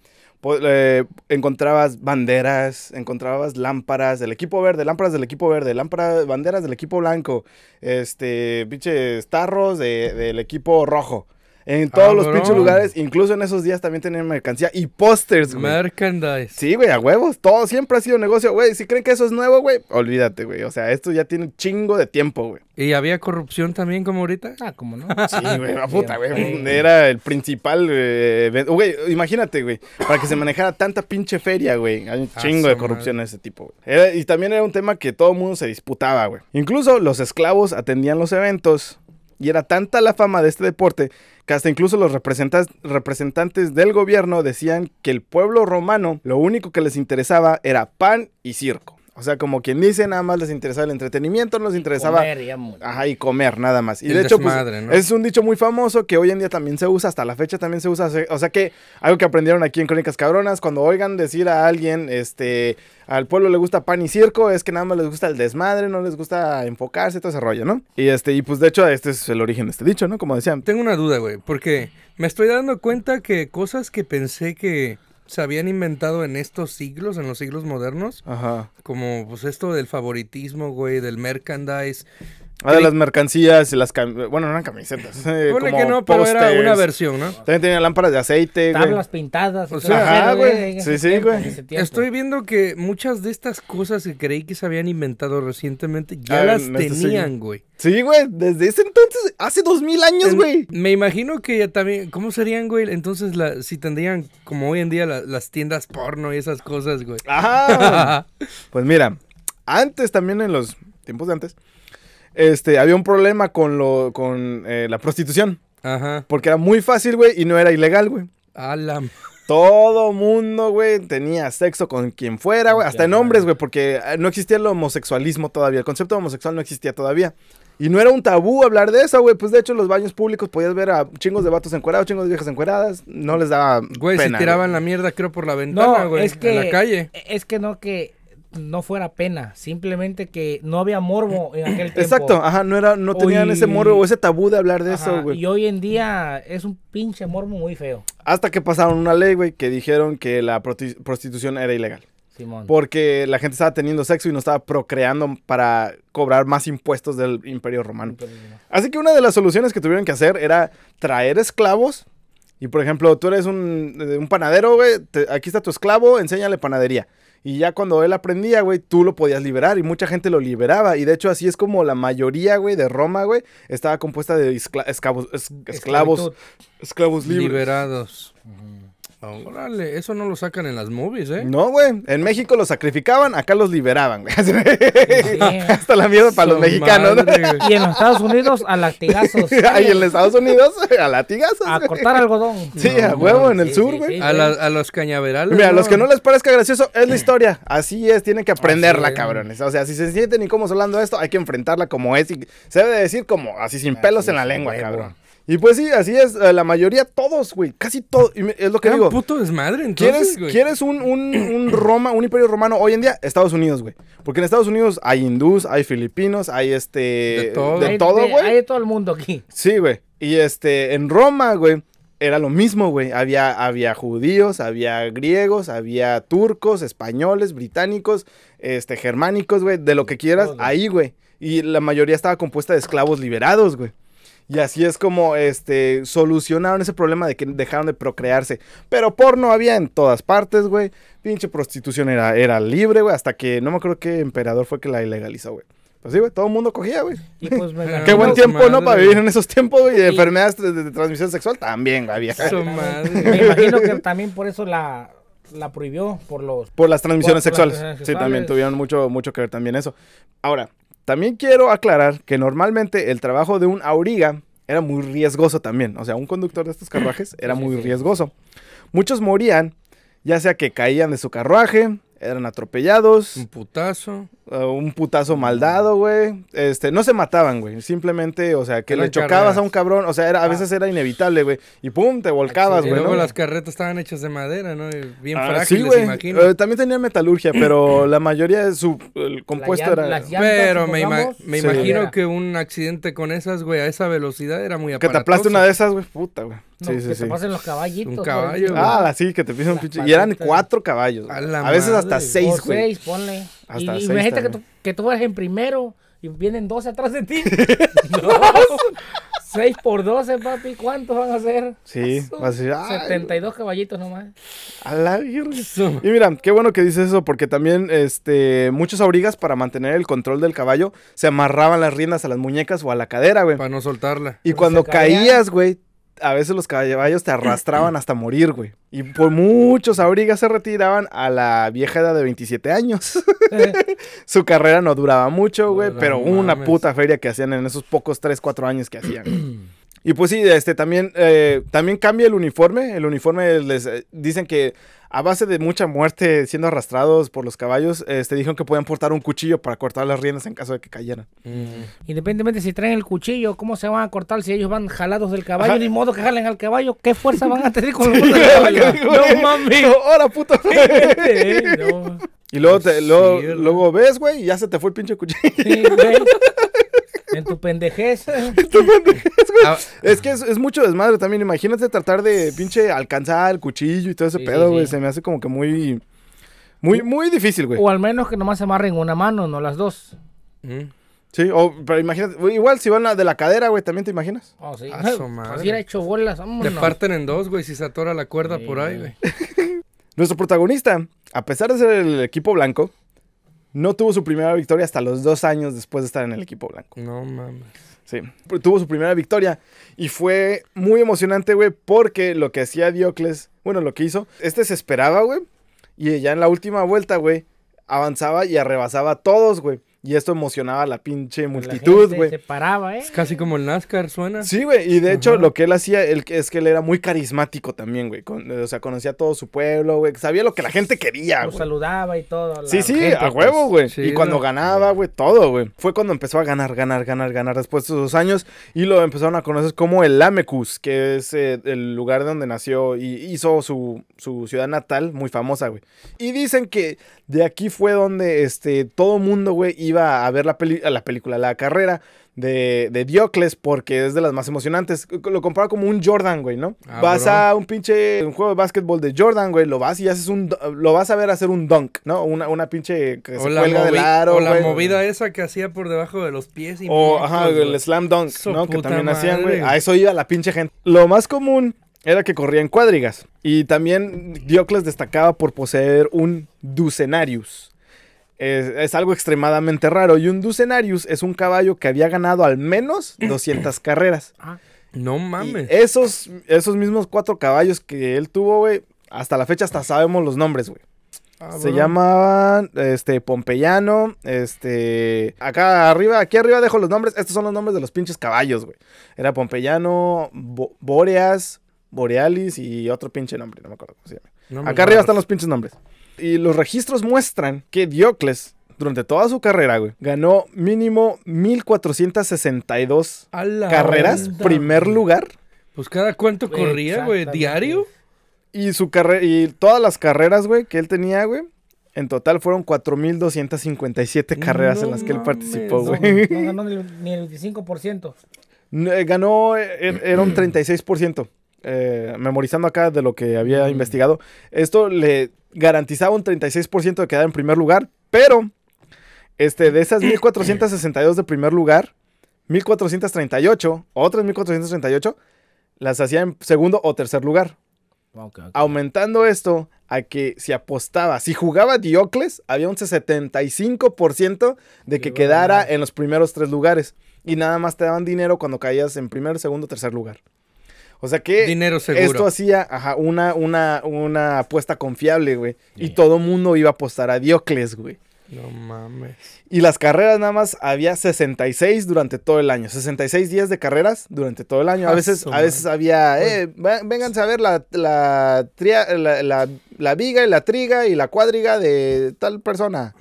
eh, encontrabas banderas, encontrabas lámparas del equipo verde, lámparas del equipo verde, lámparas, banderas del equipo blanco, este, pinches tarros del equipo rojo. En todos los pinches lugares, incluso en esos días también tenían mercancía y pósters, güey. Merchandise. Sí, güey, a huevos. Todo siempre ha sido negocio, güey. Si creen que eso es nuevo, güey, olvídate, güey. O sea, esto ya tiene un chingo de tiempo, güey. ¿Y había corrupción también como ahorita? Ah, como no. Sí, güey, <laughs> la puta, güey. Era el principal, eh, güey. imagínate, güey. Para que se manejara tanta pinche feria, güey. Hay un ah, chingo de corrupción de ese tipo, güey. Y también era un tema que todo el mundo se disputaba, güey. Incluso los esclavos atendían los eventos y era tanta la fama de este deporte que hasta incluso los representantes del gobierno decían que el pueblo romano lo único que les interesaba era pan y circo. O sea, como quien dice, nada más les interesaba el entretenimiento, no les interesaba. Comer, Ajá, y comer, nada más. Y de hecho, pues, es un dicho muy famoso que hoy en día también se usa, hasta la fecha también se usa. O sea que algo que aprendieron aquí en Crónicas Cabronas, cuando oigan decir a alguien, este, al pueblo le gusta pan y circo, es que nada más les gusta el desmadre, no les gusta enfocarse, todo ese rollo, ¿no? Y este, y pues de hecho, este es el origen de este dicho, ¿no? Como decían. Tengo una duda, güey, porque me estoy dando cuenta que cosas que pensé que se habían inventado en estos siglos, en los siglos modernos. Ajá. Como pues esto del favoritismo, güey, del merchandise. Ah, de las mercancías, y las camisetas, bueno, no eran camisetas. <laughs> que no, pero era una versión, ¿no? También tenía lámparas de aceite, Tablas pintadas. O güey. Sí, sí, güey. Estoy viendo que muchas de estas cosas que creí que se habían inventado recientemente ya ah, las este tenían, güey. Sí, güey, desde ese entonces, hace dos mil años, güey. Me imagino que ya también, ¿cómo serían, güey? Entonces, si tendrían, como hoy en día, las tiendas porno y esas cosas, güey. Ajá. <laughs> pues mira, antes también en los tiempos de antes este, había un problema con, lo, con eh, la prostitución. Ajá. Porque era muy fácil, güey, y no era ilegal, güey. Alam. Todo mundo, güey, tenía sexo con quien fuera, güey. Hasta en hombres, güey, porque eh, no existía el homosexualismo todavía. El concepto homosexual no existía todavía. Y no era un tabú hablar de eso, güey. Pues de hecho, en los baños públicos podías ver a chingos de vatos encuerados, chingos de viejas encueradas. No les daba. Güey, se tiraban la mierda, creo, por la ventana, güey. que, en la calle. E-, es que no, que no fuera pena, simplemente que no había morbo en aquel tiempo. Exacto, ajá, no era, no tenían ese morbo o ese tabú de hablar de eso, güey. Y hoy en día es un pinche morbo muy feo. Hasta que pasaron una ley, güey, que dijeron que la prostitución era ilegal. Simón. Porque la gente estaba teniendo sexo y no estaba procreando para cobrar más impuestos del Imperio Romano. Así que una de las soluciones que tuvieron que hacer era traer esclavos. Y por ejemplo, tú eres un, eh, un panadero, güey, aquí está tu esclavo, enséñale panadería. Y ya cuando él aprendía, güey, tú lo podías liberar y mucha gente lo liberaba. Y de hecho así es como la mayoría, güey, de Roma, güey, estaba compuesta de esclavos, esclavos, esclavos libres. Liberados. Órale, eso no lo sacan en las movies, ¿eh? No, güey. En México los sacrificaban, acá los liberaban, güey. <laughs> Hasta la mierda para los mexicanos. Y en los Estados Unidos a latigazos. <laughs> y en los Estados Unidos <laughs> a latigazos. A cortar algodón. Sí, a huevo en el sur, güey. a, los cañaverales. Mira, a los que no les parezca gracioso, es la historia. Así es, tienen que aprenderla, cabrones. O sea, si se sienten incómodos hablando de esto, hay que enfrentarla como es. Y se debe decir como así sin pelos en la lengua, cabrón. Y pues sí, así es. Eh, la mayoría, todos, güey. Casi todos. Es lo que digo. Un puto desmadre, entonces. ¿Quieres, ¿quieres un, un, Roma, un imperio romano hoy en día? Estados Unidos, güey. Porque en Estados Unidos hay hindús, hay filipinos, hay este. De todo, güey. Hay todo el mundo aquí. Sí, güey. Y este, en Roma, güey. Era lo mismo, güey. Había, había judíos, había griegos, había turcos, españoles, británicos, este, germánicos, güey. De lo que quieras, ahí, güey. Y la mayoría estaba compuesta de esclavos liberados, güey. Y así es como este, solucionaron ese problema de que dejaron de procrearse. Pero porno había en todas partes, güey. Pinche prostitución era, era libre, güey. Hasta que no me acuerdo qué emperador fue que la ilegalizó, güey. Pues sí, güey, todo el mundo cogía, güey. Pues <laughs> qué buen tiempo, ¿no? Para vivir en esos tiempos, güey. Y enfermedades de, transmisión sexual también, había. <laughs> Me imagino que también por eso la, la prohibió, por los... Por las transmisiones sexuales. sí, también tuvieron mucho, mucho que ver también eso. Ahora, también quiero aclarar que normalmente el trabajo de un auriga era muy riesgoso también. O sea, un conductor de estos carruajes era muy riesgoso. Muchos morían, ya sea que caían de su carruaje, eran atropellados. Un putazo un putazo maldado, güey. Este, no se mataban, güey. Simplemente, o sea, que le chocabas a un cabrón. O sea, era, a ah. veces era inevitable, güey. Y pum, te volcabas, güey. Y luego las carretas estaban hechas de madera, ¿no? Bien ah, frágiles, sí, imagino. Eh, también tenía metalurgia, pero <clears throat> la mayoría de su compuesto era. Pero me, imagino que un accidente con esas, güey, a esa velocidad era muy aparatoso. Que te aplaste una de esas, güey. Puta, güey. No, sí, que sí. pasen los caballitos. Un caballo. Ah, sí, que te pisen un pinche. Y eran cuatro caballos. A, veces hasta seis, güey. ponle. Hasta y imagínate que tú, que tú vas en primero y vienen 12 atrás de ti. 6 <laughs> por 12, papi, ¿cuántos van a ser? Sí, va a ser, 72 caballitos nomás. A la Y mira, qué bueno que dices eso, porque también este, muchos abrigas para mantener el control del caballo se amarraban las riendas a las muñecas o a la cadera, güey. Para no soltarla. Y cuando caías, güey, a veces los caballos te arrastraban hasta morir, güey. Y por muchos abrigas se retiraban a la vieja edad de 27 años. Eh. <laughs> Su carrera no duraba mucho, güey, pero una puta feria que hacían en esos pocos 3, 4 años que hacían. <clears throat> y pues sí, este, también, eh, también cambia el uniforme. El uniforme les eh, dicen que a base de mucha muerte siendo arrastrados por los caballos, te este, dijeron que podían portar un cuchillo para cortar las riendas en caso de que cayeran. Mm. Independientemente si traen el cuchillo, ¿cómo se van a cortar si ellos van jalados del caballo? Ni modo que jalen al caballo, ¿qué fuerza van a tener con el <laughs> No mami. hola, puto. <laughs> Y luego, ves, güey, y ya se te fue el pinche cuchillo. En tu pendejez. <laughs> en tu güey. Ah. es que es, mucho desmadre también. Imagínate tratar de pinche alcanzar el cuchillo y todo ese pedo, güey. Se me hace como que muy. Muy, muy difícil, güey. O al menos que nomás se amarren una mano, no las dos. Mm. Sí, pero imagínate, igual si van de la cadera, güey, ¿también te imaginas? Ah, sí. Así <laughs> pues hecho bolas, vámonos. Le parten en dos, güey, si se atora la cuerda por ahí, güey. <laughs> Nuestro protagonista, a pesar de ser el equipo blanco, no tuvo su primera victoria hasta los dos años después de estar en el equipo blanco. No mames. Sí, tuvo su primera victoria y fue muy emocionante, güey, porque lo que hacía Diocles, bueno, lo que hizo, este se esperaba, güey, y ya en la última vuelta, güey, avanzaba y arrebasaba a todos, güey. Y esto emocionaba a la pinche multitud, güey. Se paraba, ¿eh? Es casi como el NASCAR, suena. Sí, güey. Y de hecho, lo que él hacía es que él era muy carismático también, güey. O sea, conocía todo su pueblo, güey. Sabía lo que la gente quería, güey. Lo saludaba y todo. Sí, sí, a pues. huevo, güey. y cuando ganaba, güey, todo, güey. Fue cuando empezó a ganar, ganar, ganar, ganar después de esos años. Y lo empezaron a conocer como el Lamecus, que es eh, el lugar donde nació y hizo su, su ciudad natal muy famosa, güey. Y dicen que de aquí fue donde este, todo mundo, güey, iba a ver la, peli la película, la carrera de, Diocles, porque es de las más emocionantes. Lo compraba como un Jordan, güey, ¿no? Ah, vas a un pinche un juego de básquetbol de Jordan, güey, lo vas y haces un. Lo vas a ver hacer un dunk, ¿no? Una, una pinche. Que se la cuelga del aro, O la movida esa que hacía por debajo de los pies y. O, ajá, el slam dunk, ¿no? Que también hacían, güey. A eso iba la pinche gente. Lo más común era que corría en cuadrigas. Y también Diocles destacaba por poseer un Ducenarius. Es, algo extremadamente raro. Y un Ducenarius es un caballo que había ganado al menos 200 <clears throat> carreras. Ah, no mames. esos, esos mismos cuatro caballos que él tuvo, güey, hasta la fecha hasta sabemos los nombres, güey. Ah, Se llamaban este Pompeyano, este acá arriba, aquí arriba dejo los nombres, estos son los nombres de los pinches caballos, güey. Era Pompeyano, Boreas, Borealis y otro pinche nombre, no me acuerdo cómo se llama. Acá arriba están los pinches nombres. Y los registros muestran que Diocles, durante toda su carrera, güey, ganó mínimo 1462 carreras, primer lugar. Pues cada cuánto corría, güey, diario. Y su carrera y todas las carreras, güey, que él tenía, güey, en total fueron 4.257 carreras en las que él participó, güey. No, ganó ni el 25%. Eh, ganó, eh, era un 36%. <clears throat> Eh, memorizando acá de lo que había mm. investigado, esto le garantizaba un 36% de quedar en primer lugar, pero este, de esas 1462 de primer lugar, 1438, otras 1438, las hacía en segundo o tercer lugar. Aumentando esto a que si apostaba, si jugaba Diocles, había un 75% de que quedara en los primeros tres lugares. Y nada más te daban dinero cuando caías en primer, segundo, tercer lugar. O sea que. Dinero seguro. Esto hacía ajá, una, una, una apuesta confiable, güey. Y todo mundo iba a apostar a Diocles, güey. No mames. Y las carreras nada más había 66 durante todo el año. 66 días de carreras durante todo el año. A veces, a veces había, pues eh, vénganse a ver la, la, la, la, viga y la triga y la cuadriga de tal persona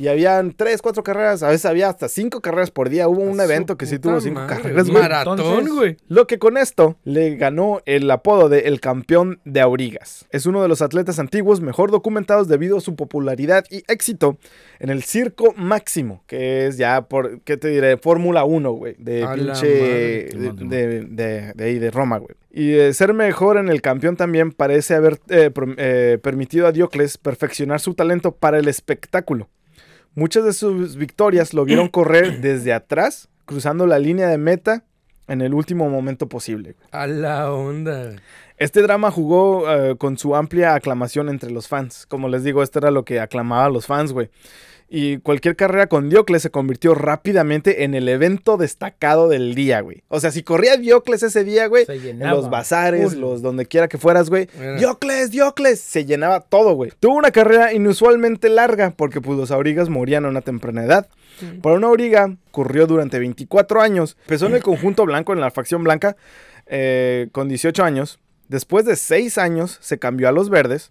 y habían tres, cuatro carreras, a veces había hasta cinco carreras por día. Hubo un evento que sí tuvo cinco carreras. Maratón, güey. Lo que con esto le ganó el apodo de el campeón de aurigas. Es uno de los atletas antiguos mejor documentados debido a su popularidad y éxito en el circo máximo, que es ya por, ¿qué te diré? Fórmula 1, güey, de pinche, de, de, de, ahí, de Roma, güey. Y eh, ser mejor en el campeón también parece haber eh, eh, permitido a Diocles perfeccionar su talento para el espectáculo. Muchas de sus victorias lo vieron <clears throat> correr desde atrás, cruzando la línea de meta en el último momento posible. A la onda. Este drama jugó eh, con su amplia aclamación entre los fans. Como les digo, esto era lo que aclamaba a los fans, güey. Y cualquier carrera con Diocles se convirtió rápidamente en el evento destacado del día, güey. O sea, si corría Diocles ese día, güey, en los bazares, los donde quiera que fueras, güey, Diocles, Diocles, se llenaba todo, güey. Tuvo una carrera inusualmente larga porque pues los aurigas morían a una temprana edad. Pero Para una auriga corrió durante 24 años. Empezó en el <clears throat> conjunto blanco, en la facción blanca, eh, con 18 años. Después de 6 años se cambió a los verdes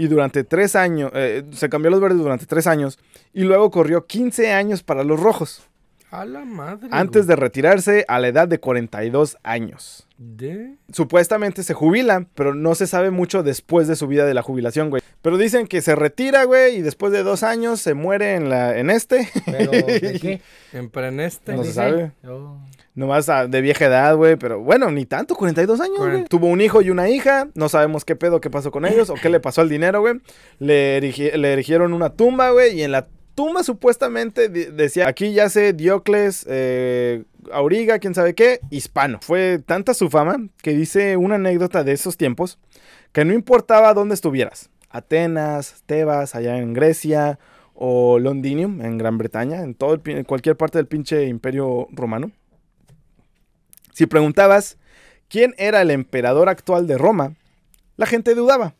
y durante tres años, eh, se cambió los verdes durante tres años y luego corrió 15 años para los rojos. A la madre. Antes de retirarse a la edad de 42 años. ¿De? Supuestamente se jubila, pero no se sabe mucho después de su vida de la jubilación, güey. Pero dicen que se retira, güey, y después de dos años se muere en la en este. ¿Pero <laughs> qué? ¿En, este? No se sabe. Oh. Nomás de vieja edad, güey, pero bueno, ni tanto, 42 años, Tuvo un hijo y una hija, no sabemos qué pedo, qué pasó con ellos o qué le pasó al dinero, güey. Le, erigieron una tumba, güey, y en la tumba supuestamente decía, aquí yace Diocles, eh, Auriga, quién sabe qué, hispano. Fue tanta su fama que dice una anécdota de esos tiempos que no importaba dónde estuvieras, Atenas, Tebas, allá en Grecia o Londinium, en Gran Bretaña, en todo el, en cualquier parte del pinche imperio romano. Si preguntabas quién era el emperador actual de Roma, la gente dudaba.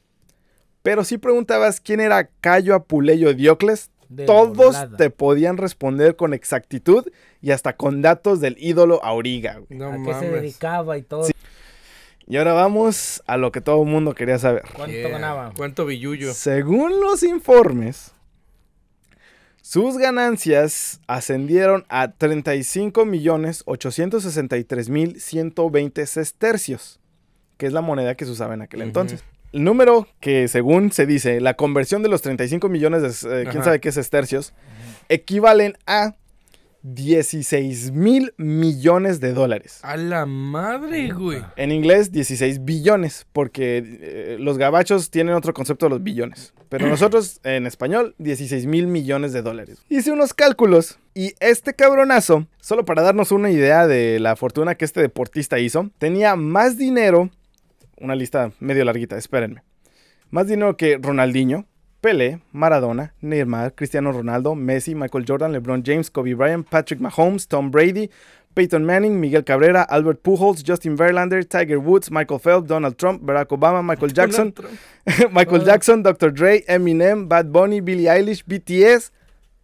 Pero si preguntabas quién era Cayo Apuleyo Diocles, todos te podían responder con exactitud y hasta con datos del ídolo Auriga. a qué se dedicaba y todo. Y ahora vamos a lo que todo el mundo quería saber. ¿Cuánto ganaba? ¿Cuánto billuyo? Según los informes, sus ganancias ascendieron a 35.863.120 sestercios, que es la moneda que se usaba en aquel entonces. El número que, según se dice, la conversión de los 35 millones de eh, quién sabe qué sestercios, equivalen a 16 mil millones de dólares. A la madre, güey. En inglés, 16 billones, porque eh, los gabachos tienen otro concepto de los billones. Pero <clears throat> nosotros, en español, 16 mil millones de dólares. Hice unos cálculos y este cabronazo, solo para darnos una idea de la fortuna que este deportista hizo, tenía más dinero. Una lista medio larguita, espérenme. Más dinero que Ronaldinho, Pelé, Maradona, Neymar, Cristiano Ronaldo, Messi, Michael Jordan, LeBron James, Kobe Bryant, Patrick Mahomes, Tom Brady, Peyton Manning, Miguel Cabrera, Albert Pujols, Justin Verlander, Tiger Woods, Michael Phelps, Donald Trump, Barack Obama, Michael Jackson, <laughs> Michael ah. Jackson, Dr. Dre, Eminem, Bad Bunny, Billie Eilish, BTS,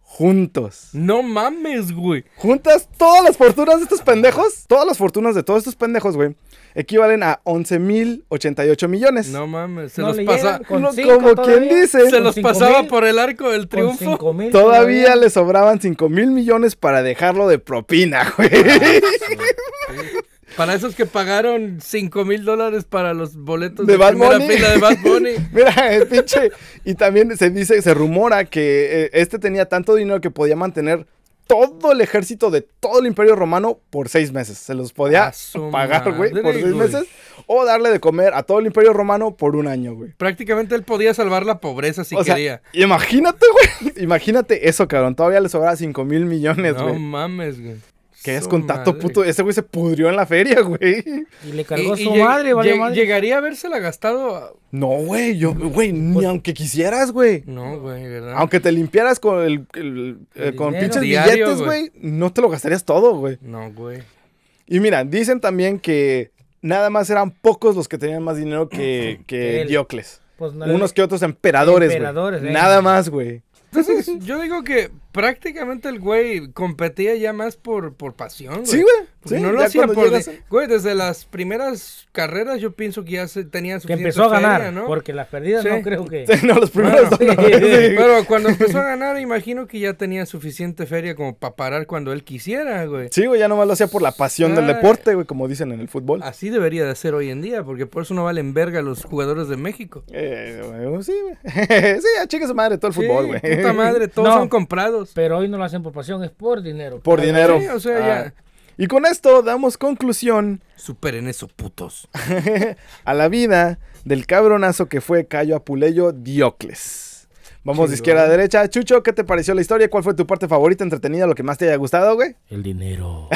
juntos. No mames, güey. Juntas todas las fortunas de estos pendejos. Todas las fortunas de todos estos pendejos, güey. Equivalen a 11.088 millones. No mames, se los pasa. dice. Se los pasaba por el arco del triunfo. Todavía, le sobraban 5 mil millones para dejarlo de propina, güey. Ah, <laughs> Para esos que pagaron 5 mil dólares para los boletos de, Bad <laughs> Mira, el pinche. Y también se dice, se rumora que eh, este tenía tanto dinero que podía mantener todo el ejército de todo el imperio romano por seis meses. Se los podía pagar, güey, por seis meses. O darle de comer a todo el imperio romano por un año, güey. Prácticamente él podía salvar la pobreza si quería. Sea, imagínate, güey. <laughs> Imagínate eso, cabrón. Todavía le sobraba 5 mil millones, güey. No mames, güey. Que es con tanto puto. Ese güey se pudrió en la feria, <laughs> güey. Y le cargó su madre, vale ¿Llegaría a la gastado? No, güey. Yo, güey, ni pues- aunque quisieras, güey. No, güey, verdad. Aunque te limpiaras con el, eh, con pinches billetes, güey, no te lo gastarías todo, güey. No, güey. Y mira, dicen también que nada más eran pocos los que tenían más dinero que, <clears throat> Diocles. Pues, Unos que otros emperadores, güey. Eh. Nada más, güey. Entonces, yo digo que prácticamente el güey competía ya más por, pasión, Sí, güey. no lo hacía por... Güey, desde las primeras carreras yo pienso que ya se tenía suficiente Que empezó a ganar, ¿no? porque las perdidas no creo que... no, los primeros Pero cuando empezó a ganar, imagino que ya tenía suficiente feria como para parar cuando él quisiera, güey. Sí, güey, ya nomás lo hacía por la pasión del deporte, güey, como dicen en el fútbol. Así debería de ser hoy en día, porque por eso no valen verga los jugadores de México. Eh, sí, güey. <laughs> sí, a su madre todo el fútbol, güey. puta madre, todos son comprados. Pero hoy no lo hacen por pasión, es por dinero. Por dinero. o sea, ah. Y con esto damos conclusión. Superen eso, putos. <laughs> a la vida del cabronazo que fue Cayo Apuleyo Diocles. Vamos de izquierda a derecha. Chucho, ¿qué te pareció la historia? ¿Cuál fue tu parte favorita, entretenida, lo que más te haya gustado, güey? El dinero.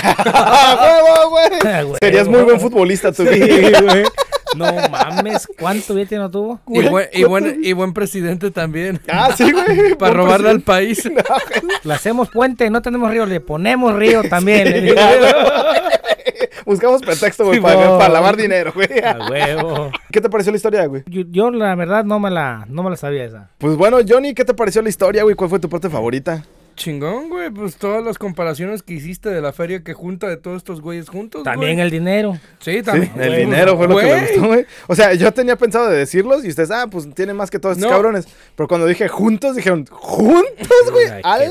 <laughs> <laughs> Serías muy buen futbolista tú, güey. No mames, ¿cuánto bien tiene tuvo? Y buen, y buen, presidente también. Ah, sí, güey. <laughs> Para robarle al país. <laughs> Le hacemos puente, no tenemos río, le ponemos río también. Buscamos pretexto, güey, para, lavar dinero, güey. A huevo. ¿Qué te pareció la historia, güey? Yo, la verdad no me la, no me la sabía esa. Pues bueno, Johnny, ¿qué te pareció la historia, güey? ¿Cuál fue tu parte favorita? chingón, güey. Pues todas las comparaciones que hiciste de la feria que junta de todos estos güeyes juntos. También el dinero. Sí, también. el dinero fue lo que me gustó, güey. O sea, yo tenía pensado de decirlos y ustedes, ah, pues tiene más que todos estos cabrones. Pero cuando dije juntos, dijeron, ¿juntos, güey? Ay,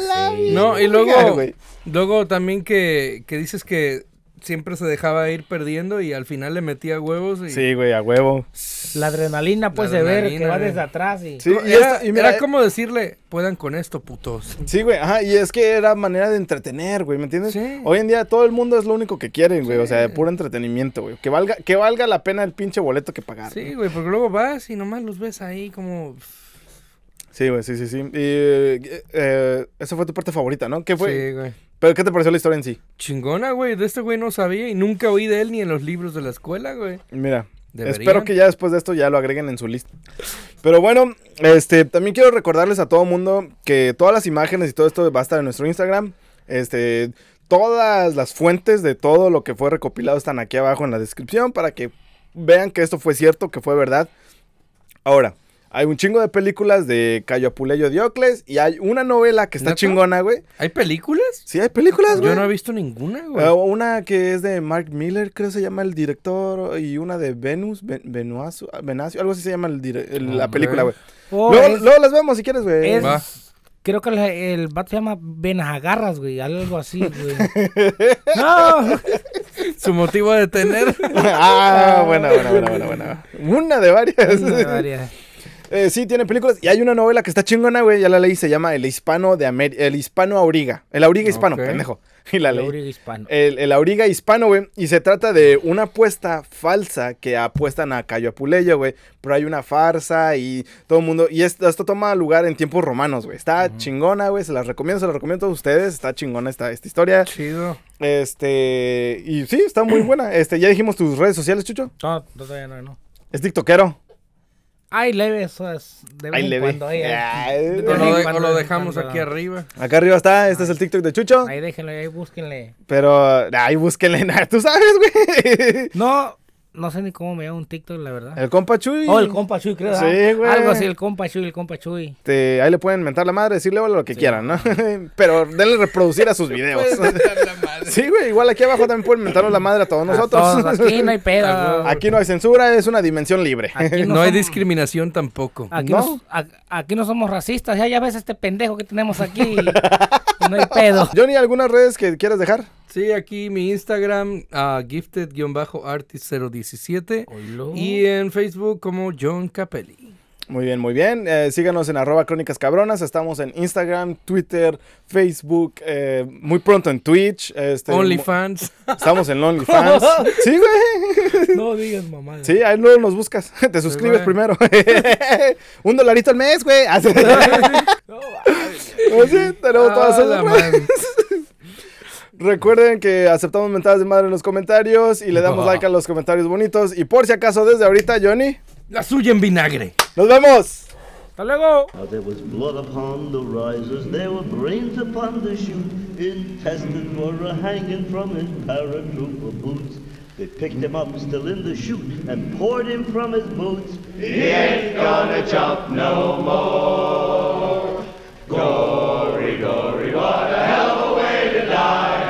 No, y luego, luego también que, que dices que siempre se dejaba ir perdiendo y al final le metía huevos. Y... Sí, güey, a huevo. La adrenalina, pues, de ver que va desde atrás. Y... Sí, era, mira, eh, como decirle, puedan con esto, putos. Sí, güey, ajá, y es que era manera de entretener, güey, ¿me entiendes? Sí. Hoy en día todo el mundo es lo único que quieren, güey, o sea, de puro entretenimiento, güey. Que valga, que valga la pena el pinche boleto que pagar. Sí, güey, porque luego vas y nomás los ves ahí como... Pues, sí, güey, sí, sí, sí. Y eh, eh, esa fue tu parte favorita, ¿no? ¿Qué fue? Sí, güey. Pero, ¿qué te pareció la historia en sí? Chingona, güey. De este güey no sabía y nunca oí de él ni en los libros de la escuela, güey. Mira. Espero que ya después de esto ya lo agreguen en su lista. Pero bueno, este, también quiero recordarles a todo mundo que todas las imágenes y todo esto va a estar en nuestro Instagram. Este, todas las fuentes de todo lo que fue recopilado están aquí abajo en la descripción para que vean que esto fue cierto, que fue verdad. Ahora, hay un chingo de películas de Cayo Apuleyo Diocles y hay una novela que está chingona, güey. ¿Hay películas? Sí, hay películas, güey. Yo no he visto ninguna, güey. Ah, una que es de Mark Miller, creo que se llama el director, y una de Venus, ben, ah, algo así se llama la película, güey. Oh, luego, las vemos si quieres, güey. Creo que el, bat se llama Benagarras, güey, algo así, <laughs> güey. <laughs> ¡No! Su motivo de tener. <laughs> ah, bueno, bueno, bueno bueno, Una de varias. Una de varias. Eh, sí, tiene películas. Y hay una novela que está chingona, güey. Ya la leí. Se llama El Hispano de América. El Hispano Auriga. El Auriga Hispano, pendejo. <laughs> Y la el Auriga Hispano. El, Auriga Hispano, güey. Y se trata de una apuesta falsa que apuestan a Cayo Apuleyo, güey. Pero hay una farsa y todo el mundo. Y esto, toma lugar en tiempos romanos, güey. Está chingona, güey. Se las recomiendo, se las recomiendo a todos ustedes. Está chingona esta, esta historia. Chido. Este. Y sí, está muy buena. Este, ya dijimos tus redes sociales, Chucho. No, todavía no, no. Es TikTokero. Ay, leve eso De vez leve. Cuando hay, o, lo, dejamos aquí arriba. Acá arriba está. Este es el TikTok de Chucho. Ahí déjenlo, ahí búsquenle. Pero, ahí búsquenle. <laughs> Tú sabes, güey. No, no sé ni cómo me llama un TikTok, la verdad. El compa Chuy. Oh, el compa Chuy, creo. Sí, güey. Algo así, el compa Chuy, el compa Chuy. Te, ahí le pueden mentar la madre, decirle lo que quieran, ¿no? <laughs> Pero denle reproducir a sus videos. <laughs> sí, güey, igual aquí abajo también pueden mentarnos la madre a todos nosotros. aquí no hay <laughs> pedo. Ah, aquí no hay censura, es una dimensión libre. no, hay discriminación tampoco. Aquí no, aquí no somos racistas, ya, ya ves este pendejo que tenemos aquí no hay pedo. <laughs> Johnny, ¿algunas redes que quieras dejar? Sí, aquí mi Instagram, ah, gifted-artist017. Y en Facebook como John Capelli. Muy bien, muy bien. Eh, síganos en arroba crónicas cabronas. Estamos en Instagram, Twitter, Facebook, eh, muy pronto en Twitch. Este, OnlyFans. Estamos en <laughs> OnlyFans. sí, güey. No digas mamá. Sí, ahí luego nos buscas. <laughs> Te suscribes primero. Un dolarito al mes, güey. Así pues tenemos todas esas redes. Recuerden que aceptamos mentadas de madre en los comentarios y le damos ah. like a los comentarios bonitos. Y por si acaso, desde ahorita, Johnny. La suya en vinagre. ¡Nos vemos! ¡Hasta luego! There was blood upon the risers, there were brains upon the chute, intestines were hanging from his paratrooper boots. They picked him up still in the chute and poured him from his boots. He ain't gonna chop no more. Glory, glory, what a hell of a way to die.